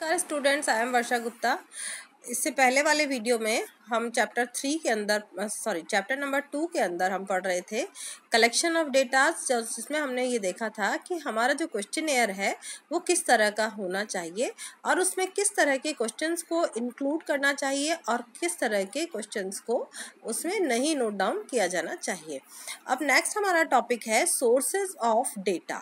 नमस्कार students I am Varsha Gupta इससे पहले वाले वीडियो में हम चैप्टर थ्री के अंदर सॉरी चैप्टर नंबर टू के अंदर हम पढ़ रहे थे कलेक्शन ऑफ डेटाज जिसमें हमने ये देखा था कि हमारा जो क्वेश्चन एयर है वो किस तरह का होना चाहिए और उसमें किस तरह के क्वेश्चंस को इंक्लूड करना चाहिए और किस तरह के क्वेश्चंस को उसमें नहीं नोट डाउन किया जाना चाहिए अब नेक्स्ट हमारा टॉपिक है sources of data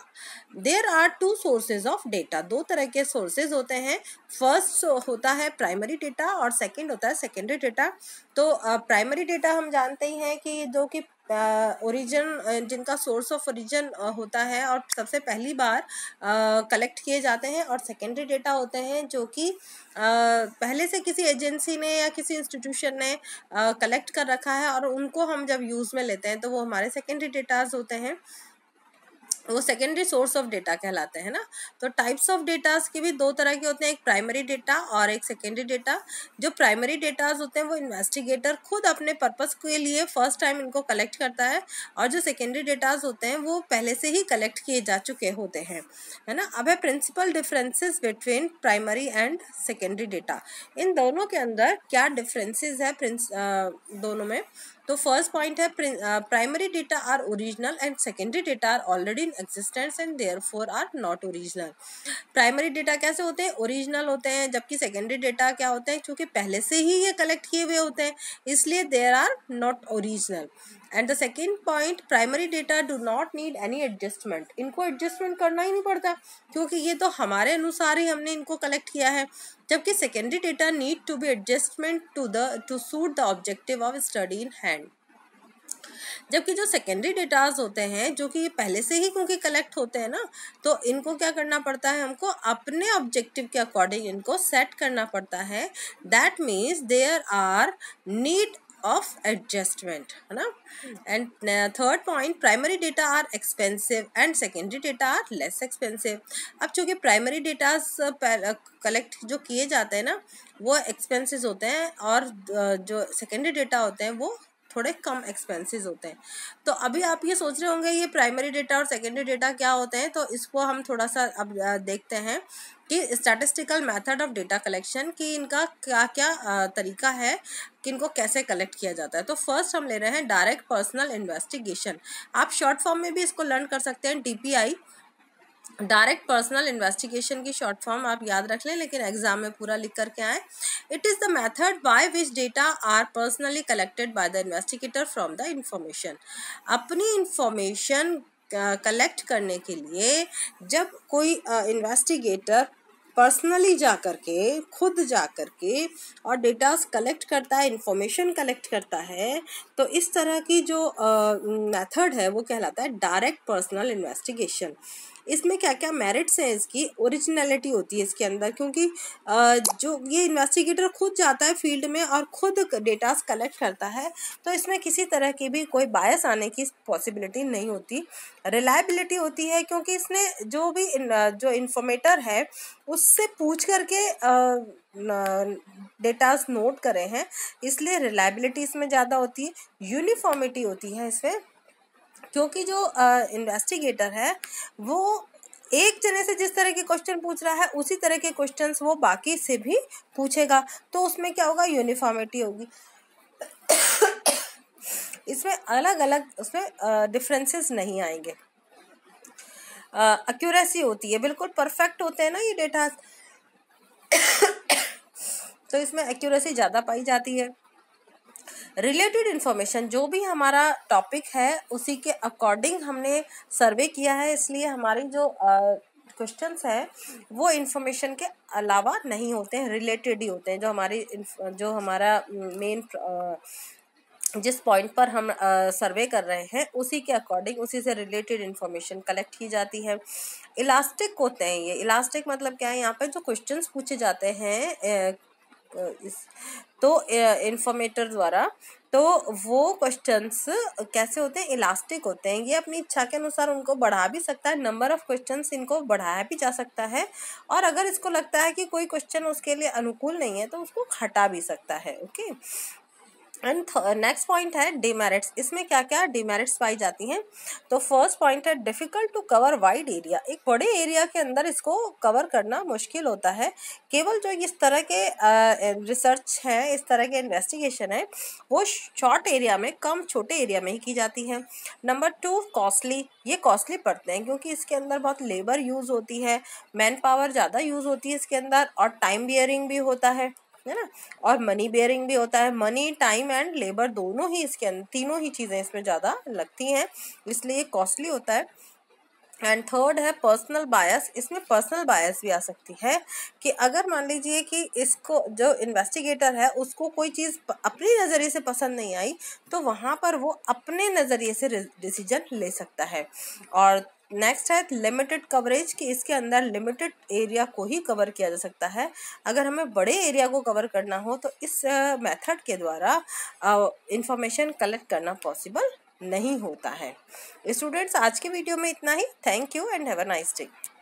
there are two sources of data दो तरह के सोर्सेज होते हैं फर्स्ट होता है प्राइमरी डेटा और सेकेंड होता है सेकेंडरी डेटा तो प्राइमरी डेटा हम जानते ही हैं कि जो कि ओरिजिन जिनका सोर्स ऑफ ओरिजिन होता है और सबसे पहली बार कलेक्ट किए जाते हैं और सेकेंडरी डेटा होते हैं जो कि पहले से किसी एजेंसी ने या किसी इंस्टीट्यूशन ने कलेक्ट कर रखा है और उनको हम जब यूज़ में लेते हैं तो वो हमारे सेकेंडरी डेटाज होते हैं वो सेकेंडरी सोर्स ऑफ डेटा कहलाते हैं ना तो टाइप्स ऑफ डेटास के भी दो तरह के होते हैं एक प्राइमरी डेटा और एक सेकेंडरी डेटा जो प्राइमरी डेटास होते हैं वो इन्वेस्टिगेटर खुद अपने पर्पस के लिए फर्स्ट टाइम इनको कलेक्ट करता है और जो सेकेंडरी डेटास होते हैं वो पहले से ही कलेक्ट किए जा चुके होते हैं है ना अब है principal differences between primary and secondary data इन दोनों के अंदर क्या डिफरेंसेज है प्रिंस दोनों में तो फर्स्ट पॉइंट है primary data are original and secondary data are already existence and therefore are not original primary data कैसे होते हैं ओरिजिनल होते हैं जबकि सेकेंडरी डेटा क्या होते हैं क्योंकि पहले से ही ये कलेक्ट किए हुए होते हैं इसलिए there are not original and the second point primary data do not need any adjustment इनको एडजस्टमेंट करना ही नहीं पड़ता क्योंकि ये तो हमारे अनुसार ही हमने इनको कलेक्ट किया है जबकि secondary data need to be adjustment to the to suit the objective of study in hand जबकि जो सेकेंडरी डेटाज होते हैं जो कि पहले से ही क्योंकि कलेक्ट होते हैं ना तो इनको क्या करना पड़ता है हमको अपने ऑब्जेक्टिव के अकॉर्डिंग इनको सेट करना पड़ता है that means there are need of adjustment है ना and third point primary data are expensive and secondary data are less expensive अब चूंकि प्राइमरी डेटाज कलेक्ट जो किए जाते हैं ना वो एक्सपेंसिज होते हैं और uh, जो सेकेंडरी डेटा होते हैं वो थोड़े कम एक्सपेंसिज होते हैं तो अभी आप ये सोच रहे होंगे ये प्राइमरी डेटा और सेकेंडरी डेटा क्या होते हैं तो इसको हम थोड़ा सा अब देखते हैं कि statistical method of data collection कि इनका क्या क्या तरीका है कि इनको कैसे कलेक्ट किया जाता है तो फर्स्ट हम ले रहे हैं डायरेक्ट पर्सनल इन्वेस्टिगेशन आप शॉर्ट फॉर्म में भी इसको लर्न कर सकते हैं डी डायरेक्ट पर्सनल इन्वेस्टिगेशन की शॉर्ट फॉर्म आप याद रख लें लेकिन एग्जाम में पूरा लिख करके आए it is the method by which data are personally collected by the investigator from the information अपनी इंफॉर्मेशन कलेक्ट करने के लिए जब कोई इन्वेस्टिगेटर पर्सनली जा कर के खुद जा कर के और डेटास कलेक्ट करता है इंफॉर्मेशन कलेक्ट करता है तो इस तरह की जो मेथड है वो कहलाता है डायरेक्ट पर्सनल इन्वेस्टिगेशन इसमें क्या क्या मेरिट्स हैं इसकी ओरिजिनलिटी होती है इसके अंदर क्योंकि जो ये इन्वेस्टिगेटर खुद जाता है फील्ड में और खुद डेटास कलेक्ट करता है तो इसमें किसी तरह की भी कोई बायस आने की पॉसिबिलिटी नहीं होती रिलायबिलिटी होती है क्योंकि इसने जो भी जो इन्फॉर्मेटर है उससे पूछ करके डेटास नोट करे हैं इसलिए रिलायबिलिटी इसमें ज़्यादा होती है यूनिफॉर्मिटी होती है इसमें क्योंकि जो इन्वेस्टिगेटर है वो एक जने से जिस तरह के क्वेश्चन पूछ रहा है उसी तरह के क्वेश्चन वो बाकी से भी पूछेगा तो उसमें क्या होगा यूनिफॉर्मिटी होगी इसमें अलग अलग उसमें डिफरेंसेस नहीं आएंगे एक्यूरेसी होती है बिल्कुल परफेक्ट होते हैं ना ये डेटा तो इसमें एक्यूरेसी ज़्यादा पाई जाती है रिलेटेड इन्फॉर्मेशन जो भी हमारा टॉपिक है उसी के अकॉर्डिंग हमने सर्वे किया है इसलिए हमारे जो क्वेश्चंस हैं वो इन्फॉर्मेशन के अलावा नहीं होते हैं रिलेटेड ही होते हैं जो हमारी जो हमारा मेन जिस पॉइंट पर हम सर्वे कर रहे हैं उसी के अकॉर्डिंग उसी से रिलेटेड इन्फॉर्मेशन कलेक्ट की जाती है इलास्टिक होते हैं ये इलास्टिक मतलब क्या है यहाँ पे जो क्वेश्चंस पूछे जाते हैं इस तो इन्फॉर्मेटर द्वारा तो वो क्वेश्चंस कैसे होते हैं इलास्टिक होते हैं ये अपनी इच्छा के अनुसार उनको बढ़ा भी सकता है नंबर ऑफ क्वेश्चंस इनको बढ़ाया भी जा सकता है और अगर इसको लगता है कि कोई क्वेश्चन उसके लिए अनुकूल नहीं है तो उसको हटा भी सकता है ओके एंड नेक्स्ट पॉइंट है डिमेरिट्स इसमें क्या क्या डिमेरिट्स पाई जाती हैं तो फर्स्ट पॉइंट है difficult to cover wide area एक बड़े एरिया के अंदर इसको कवर करना मुश्किल होता है केवल जो इस तरह के रिसर्च है इस तरह के इन्वेस्टिगेशन है वो शॉर्ट एरिया में कम छोटे एरिया में ही की जाती है नंबर टू कॉस्टली ये कॉस्टली पड़ते हैं क्योंकि इसके अंदर बहुत लेबर यूज़ होती है मैन पावर ज़्यादा यूज़ होती है इसके अंदर और टाइम बियरिंग भी होता है है ना और मनी बेयरिंग भी होता है मनी टाइम एंड लेबर दोनों ही इसके अंदर तीनों ही चीज़ें इसमें ज़्यादा लगती हैं इसलिए कॉस्टली होता है एंड थर्ड है पर्सनल बायस इसमें पर्सनल बायस भी आ सकती है कि अगर मान लीजिए कि इसको जो इन्वेस्टिगेटर है उसको कोई चीज़ अपने नज़रिए से पसंद नहीं आई तो वहाँ पर वो अपने नज़रिए से डिसीजन ले सकता है और नेक्स्ट है लिमिटेड कवरेज कि इसके अंदर लिमिटेड एरिया को ही कवर किया जा सकता है अगर हमें बड़े एरिया को कवर करना हो तो इस मेथड के द्वारा इंफॉर्मेशन कलेक्ट करना पॉसिबल नहीं होता है स्टूडेंट्स आज के वीडियो में इतना ही thank you and have a nice day